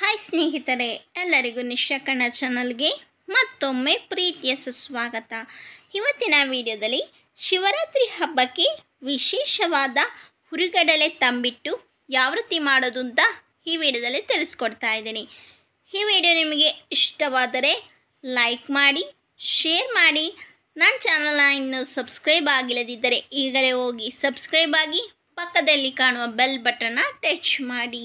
hi ಸ್ನೇಹಿತರೆ ಎಲ್ಲರಿಗೂ ನಿಶಕಣ ಚಾನಲ್ಗೆ ಮತ್ತೊಮ್ಮೆ ಪ್ರೀತಿಯ ಸುಸ್ವಾಗತ ಇವತ್ತಿನ ವಿಡಿಯೋದಲ್ಲಿ ಶಿವರಾತ್ರಿ ಹಬ್ಬಕ್ಕೆ ವಿಶೇಷವಾದ ಹುರಿಗಡಲೆ ತಂಬಿಟ್ಟು ಯಾವ ರೀತಿ ಮಾಡೋದು ಅಂತ ಈ ವಿಡಿಯೋದಲ್ಲಿ ತಿಳಿಸ್ಕೊಡ್ತಾ ಇದ್ದೀನಿ ಈ ವಿಡಿಯೋ ನಿಮಗೆ ಇಷ್ಟವಾದರೆ ಲೈಕ್ ಮಾಡಿ ಶೇರ್ ಮಾಡಿ ನನ್ನ ಚಾನಲ್ನ ಇನ್ನು ಸಬ್ಸ್ಕ್ರೈಬ್ ಆಗಿಲ್ಲದಿದ್ದರೆ ಈಗಲೇ ಹೋಗಿ ಸಬ್ಸ್ಕ್ರೈಬ್ ಆಗಿ ಪಕ್ಕದಲ್ಲಿ ಕಾಣುವ ಬೆಲ್ ಬಟನ್ನ ಟಚ್ ಮಾಡಿ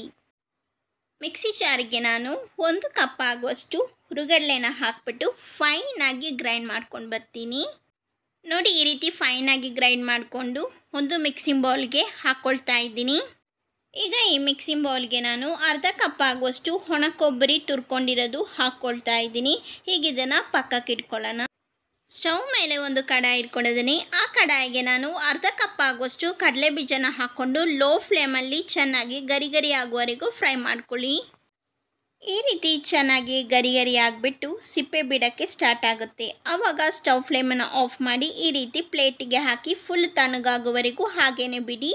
ಮಿಕ್ಸಿ ಜಾರಿಗೆ ನಾನು ಒಂದು ಕಪ್ ಆಗುವಷ್ಟು ಹುರುಗಡ್ಲೆನ ಹಾಕ್ಬಿಟ್ಟು ಫೈನಾಗಿ ಗ್ರೈಂಡ್ ಮಾಡ್ಕೊಂಡು ಬರ್ತೀನಿ ನೋಡಿ ಈ ರೀತಿ ಫೈನಾಗಿ ಗ್ರೈಂಡ್ ಮಾಡಿಕೊಂಡು ಒಂದು ಮಿಕ್ಸಿಂಗ್ ಬೌಲ್ಗೆ ಹಾಕ್ಕೊಳ್ತಾ ಇದ್ದೀನಿ ಈಗ ಈ ಮಿಕ್ಸಿಂಗ್ ಬೌಲ್ಗೆ ನಾನು ಅರ್ಧ ಕಪ್ ಆಗುವಷ್ಟು ಒಣ ಕೊಬ್ಬರಿ ತುರ್ಕೊಂಡಿರೋದು ಹಾಕ್ಕೊಳ್ತಾ ಇದ್ದೀನಿ ಇದನ್ನು ಪಕ್ಕಕ್ಕೆ ಇಟ್ಕೊಳ್ಳೋಣ ಸ್ಟವ್ ಮೇಲೆ ಒಂದು ಕಡಾಯಿ ಇಟ್ಕೊಂಡಿದ್ದೀನಿ ಆ ಕಡಾಯಿಗೆ ನಾನು ಅರ್ಧ ಕಪ್ ಆಗುವಷ್ಟು ಕಡಲೆ ಬೀಜನ ಹಾಕ್ಕೊಂಡು ಲೋ ಫ್ಲೇಮಲ್ಲಿ ಚೆನ್ನಾಗಿ ಗರಿ ಗರಿ ಆಗುವವರೆಗೂ ಫ್ರೈ ಮಾಡ್ಕೊಳ್ಳಿ ಈ ರೀತಿ ಚೆನ್ನಾಗಿ ಗರಿ ಗರಿ ಆಗಿಬಿಟ್ಟು ಸಿಪ್ಪೆ ಬಿಡೋಕ್ಕೆ ಸ್ಟಾರ್ಟ್ ಆಗುತ್ತೆ ಆವಾಗ ಸ್ಟವ್ ಫ್ಲೇಮನ್ನು ಆಫ್ ಮಾಡಿ ಈ ರೀತಿ ಪ್ಲೇಟಿಗೆ ಹಾಕಿ ಫುಲ್ ತಣ್ಣಗಾಗುವವರೆಗೂ ಹಾಗೇ ಬಿಡಿ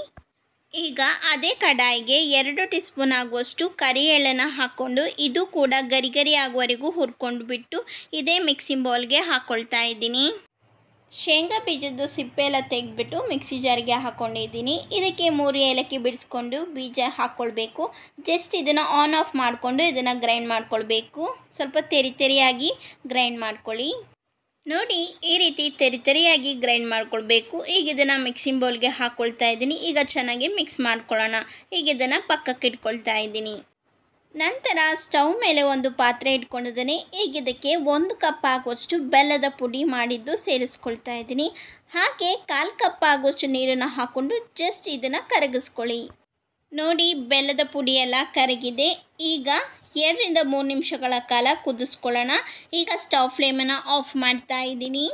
ಈಗ ಅದೇ ಕಡಾಯಿಗೆ ಎರಡು ಟೀ ಸ್ಪೂನ್ ಆಗುವಷ್ಟು ಕರಿ ಎಳೆನ ಹಾಕ್ಕೊಂಡು ಇದು ಕೂಡ ಗರಿ ಗರಿ ಆಗುವವರೆಗೂ ಹುರ್ಕೊಂಡು ಬಿಟ್ಟು ಇದೇ ಮಿಕ್ಸಿಂಗ್ ಬೌಲ್ಗೆ ಹಾಕ್ಕೊಳ್ತಾ ಇದ್ದೀನಿ ಶೇಂಗಾ ಬೀಜದ್ದು ಸಿಪ್ಪೆ ಎಲ್ಲ ತೆಗೆದ್ಬಿಟ್ಟು ಮಿಕ್ಸಿ ಜಾರಿಗೆ ಹಾಕ್ಕೊಂಡಿದ್ದೀನಿ ಇದಕ್ಕೆ ಮೂರು ಏಲಕ್ಕಿ ಬಿಡಿಸ್ಕೊಂಡು ಬೀಜ ಹಾಕ್ಕೊಳ್ಬೇಕು ಜಸ್ಟ್ ಇದನ್ನು ಆನ್ ಆಫ್ ಮಾಡಿಕೊಂಡು ಇದನ್ನು ಗ್ರೈಂಡ್ ಮಾಡ್ಕೊಳ್ಬೇಕು ಸ್ವಲ್ಪ ತೆರಿ ತೆರಿಯಾಗಿ ಗ್ರೈಂಡ್ ಮಾಡ್ಕೊಳ್ಳಿ ನೋಡಿ ಈ ರೀತಿ ತೆರಿ ತೆರಿಯಾಗಿ ಗ್ರೈಂಡ್ ಮಾಡ್ಕೊಳ್ಬೇಕು ಈಗ ಇದನ್ನು ಮಿಕ್ಸಿಂಗ್ ಬೌಲ್ಗೆ ಹಾಕ್ಕೊಳ್ತಾ ಇದ್ದೀನಿ ಈಗ ಚೆನ್ನಾಗಿ ಮಿಕ್ಸ್ ಮಾಡ್ಕೊಳ್ಳೋಣ ಈಗ ಇದನ್ನು ಪಕ್ಕಕ್ಕೆ ಇಟ್ಕೊಳ್ತಾ ಇದ್ದೀನಿ ನಂತರ ಸ್ಟವ್ ಮೇಲೆ ಒಂದು ಪಾತ್ರೆ ಇಟ್ಕೊಂಡಿದ್ದೀನಿ ಈಗ ಇದಕ್ಕೆ ಒಂದು ಕಪ್ ಆಗುವಷ್ಟು ಬೆಲ್ಲದ ಪುಡಿ ಮಾಡಿದ್ದು ಸೇರಿಸ್ಕೊಳ್ತಾ ಇದ್ದೀನಿ ಹಾಗೆ ಕಾಲು ಕಪ್ ಆಗುವಷ್ಟು ನೀರನ್ನು ಹಾಕ್ಕೊಂಡು ಜಸ್ಟ್ ಇದನ್ನು ಕರಗಿಸ್ಕೊಳ್ಳಿ ನೋಡಿ ಬೆಲ್ಲದ ಪುಡಿ ಕರಗಿದೆ ಈಗ ಎರಡರಿಂದ ಮೂರು ನಿಮಿಷಗಳ ಕಾಲ ಕುದಿಸ್ಕೊಳ್ಳೋಣ ಈಗ ಸ್ಟವ್ ಫ್ಲೇಮನ್ನು ಆಫ್ ಮಾಡ್ತಾ ಇದ್ದೀನಿ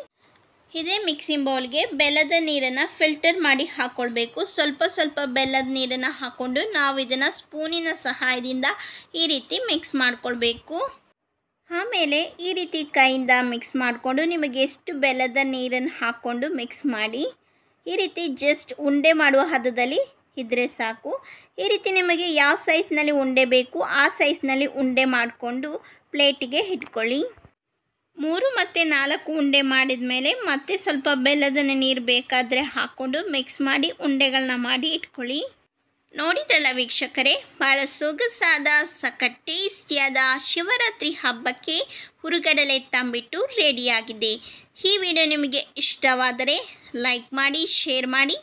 ಇದೇ ಮಿಕ್ಸಿಂಗ್ ಬೌಲ್ಗೆ ಬೆಲ್ಲದ ನೀರನ್ನು ಫಿಲ್ಟರ್ ಮಾಡಿ ಹಾಕ್ಕೊಳ್ಬೇಕು ಸ್ವಲ್ಪ ಸ್ವಲ್ಪ ಬೆಲ್ಲದ ನೀರನ್ನು ಹಾಕ್ಕೊಂಡು ನಾವು ಇದನ್ನು ಸ್ಪೂನಿನ ಸಹಾಯದಿಂದ ಈ ರೀತಿ ಮಿಕ್ಸ್ ಮಾಡಿಕೊಳ್ಬೇಕು ಆಮೇಲೆ ಈ ರೀತಿ ಕೈಯಿಂದ ಮಿಕ್ಸ್ ಮಾಡಿಕೊಂಡು ನಿಮಗೆ ಎಷ್ಟು ಬೆಲ್ಲದ ನೀರನ್ನು ಹಾಕ್ಕೊಂಡು ಮಿಕ್ಸ್ ಮಾಡಿ ಈ ರೀತಿ ಜಸ್ಟ್ ಉಂಡೆ ಮಾಡುವ ಹದದಲ್ಲಿ ಇದ್ದರೆ ಸಾಕು ಈ ರೀತಿ ನಿಮಗೆ ಯಾವ ಸೈಜ್ನಲ್ಲಿ ಉಂಡೆ ಬೇಕು ಆ ಸೈಜ್ನಲ್ಲಿ ಉಂಡೆ ಮಾಡಿಕೊಂಡು ಪ್ಲೇಟಿಗೆ ಇಟ್ಕೊಳ್ಳಿ ಮೂರು ಮತ್ತು ನಾಲ್ಕು ಉಂಡೆ ಮಾಡಿದ ಮೇಲೆ ಮತ್ತೆ ಸ್ವಲ್ಪ ಬೆಲ್ಲದ ನೀರು ಬೇಕಾದರೆ ಹಾಕ್ಕೊಂಡು ಮಿಕ್ಸ್ ಮಾಡಿ ಉಂಡೆಗಳನ್ನ ಮಾಡಿ ಇಟ್ಕೊಳ್ಳಿ ನೋಡಿದ್ರಲ್ಲ ವೀಕ್ಷಕರೇ ಭಾಳ ಸೊಗಸಾದ ಸಕ ಟೇಸ್ಟಿಯಾದ ಶಿವರಾತ್ರಿ ಹಬ್ಬಕ್ಕೆ ಹುರುಗಡಲೆ ತಂಬಿಟ್ಟು ರೆಡಿಯಾಗಿದೆ ಈ ವಿಡಿಯೋ ನಿಮಗೆ ಇಷ್ಟವಾದರೆ ಲೈಕ್ ಮಾಡಿ ಶೇರ್ ಮಾಡಿ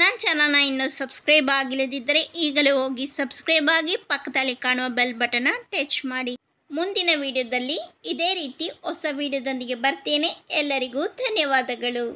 ನನ್ನ ಚಾನಲ್ನ ಇನ್ನೂ ಸಬ್ಸ್ಕ್ರೈಬ್ ಆಗಿಲ್ಲದಿದ್ದರೆ ಈಗಲೇ ಹೋಗಿ ಸಬ್ಸ್ಕ್ರೈಬ್ ಆಗಿ ಪಕ್ಕದಲ್ಲಿ ಕಾಣುವ ಬೆಲ್ ಬಟನ್ನ ಟಚ್ ಮಾಡಿ ಮುಂದಿನ ವಿಡಿಯೋದಲ್ಲಿ ಇದೇ ರೀತಿ ಹೊಸ ವಿಡಿಯೋದೊಂದಿಗೆ ಬರ್ತೇನೆ ಎಲ್ಲರಿಗೂ ಧನ್ಯವಾದಗಳು